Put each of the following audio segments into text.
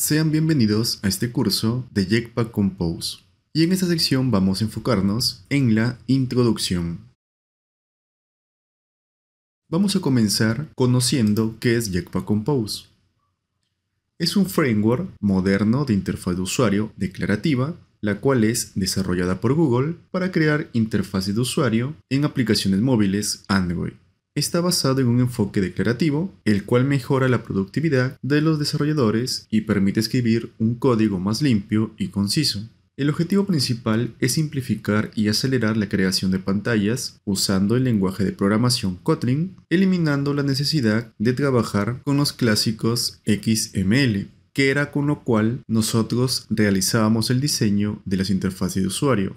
Sean bienvenidos a este curso de Jetpack Compose. Y en esta sección vamos a enfocarnos en la introducción. Vamos a comenzar conociendo qué es Jetpack Compose. Es un framework moderno de interfaz de usuario declarativa, la cual es desarrollada por Google para crear interfaces de usuario en aplicaciones móviles Android está basado en un enfoque declarativo, el cual mejora la productividad de los desarrolladores y permite escribir un código más limpio y conciso. El objetivo principal es simplificar y acelerar la creación de pantallas usando el lenguaje de programación Kotlin, eliminando la necesidad de trabajar con los clásicos XML, que era con lo cual nosotros realizábamos el diseño de las interfaces de usuario.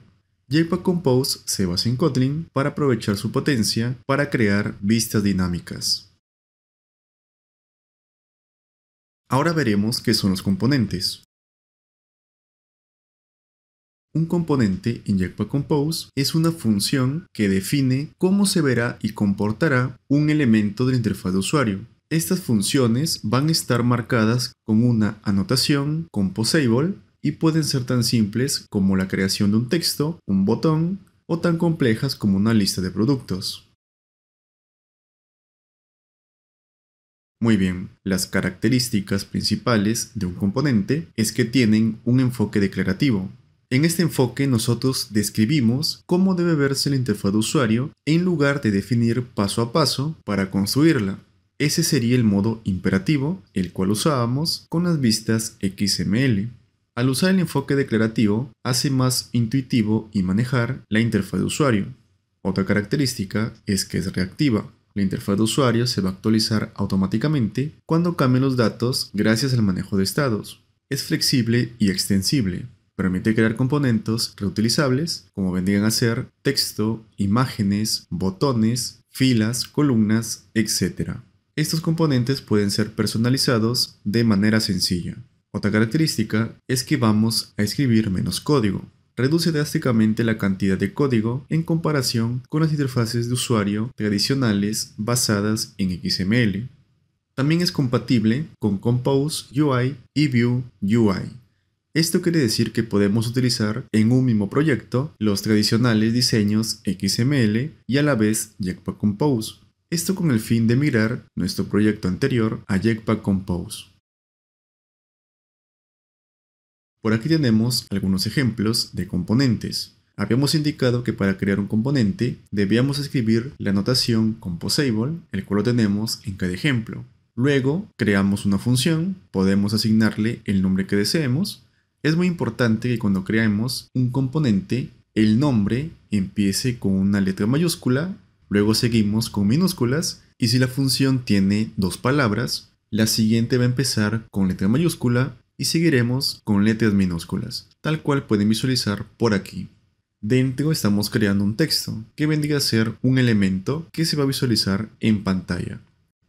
Jetpack Compose se basa en Kotlin para aprovechar su potencia para crear vistas dinámicas. Ahora veremos qué son los componentes. Un componente en Jetpack Compose es una función que define cómo se verá y comportará un elemento de la interfaz de usuario. Estas funciones van a estar marcadas con una anotación composable y pueden ser tan simples como la creación de un texto, un botón, o tan complejas como una lista de productos. Muy bien, las características principales de un componente es que tienen un enfoque declarativo. En este enfoque nosotros describimos cómo debe verse la interfaz de usuario en lugar de definir paso a paso para construirla. Ese sería el modo imperativo, el cual usábamos con las vistas XML. Al usar el enfoque declarativo, hace más intuitivo y manejar la interfaz de usuario. Otra característica es que es reactiva. La interfaz de usuario se va a actualizar automáticamente cuando cambien los datos gracias al manejo de estados. Es flexible y extensible. Permite crear componentes reutilizables, como vendrían a ser texto, imágenes, botones, filas, columnas, etc. Estos componentes pueden ser personalizados de manera sencilla. Otra característica es que vamos a escribir menos código. Reduce drásticamente la cantidad de código en comparación con las interfaces de usuario tradicionales basadas en XML. También es compatible con Compose UI y View UI. Esto quiere decir que podemos utilizar en un mismo proyecto los tradicionales diseños XML y a la vez Jetpack Compose. Esto con el fin de mirar nuestro proyecto anterior a Jetpack Compose. Por aquí tenemos algunos ejemplos de componentes. Habíamos indicado que para crear un componente debíamos escribir la notación composable, el cual lo tenemos en cada ejemplo. Luego creamos una función, podemos asignarle el nombre que deseemos. Es muy importante que cuando creamos un componente, el nombre empiece con una letra mayúscula, luego seguimos con minúsculas y si la función tiene dos palabras, la siguiente va a empezar con letra mayúscula y seguiremos con letras minúsculas, tal cual pueden visualizar por aquí. Dentro estamos creando un texto, que vendría a ser un elemento que se va a visualizar en pantalla.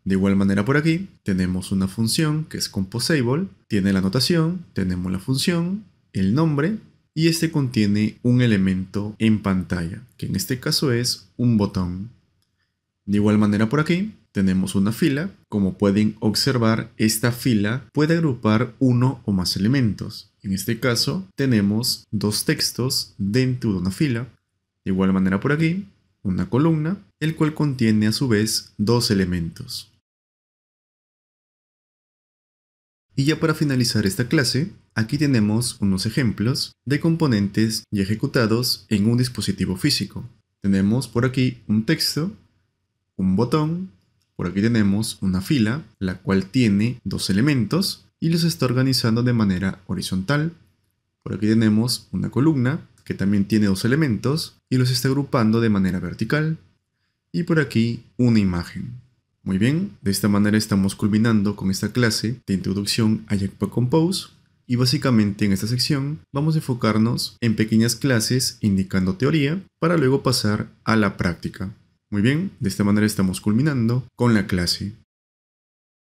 De igual manera por aquí tenemos una función que es composable, tiene la anotación, tenemos la función, el nombre y este contiene un elemento en pantalla, que en este caso es un botón. De igual manera por aquí tenemos una fila. Como pueden observar, esta fila puede agrupar uno o más elementos. En este caso, tenemos dos textos dentro de una fila. De igual manera por aquí, una columna, el cual contiene a su vez dos elementos. Y ya para finalizar esta clase, aquí tenemos unos ejemplos de componentes ejecutados en un dispositivo físico. Tenemos por aquí un texto, un botón, por aquí tenemos una fila, la cual tiene dos elementos y los está organizando de manera horizontal. Por aquí tenemos una columna, que también tiene dos elementos y los está agrupando de manera vertical. Y por aquí una imagen. Muy bien, de esta manera estamos culminando con esta clase de introducción a Jackpot Compose y básicamente en esta sección vamos a enfocarnos en pequeñas clases indicando teoría para luego pasar a la práctica. Muy bien, de esta manera estamos culminando con la clase.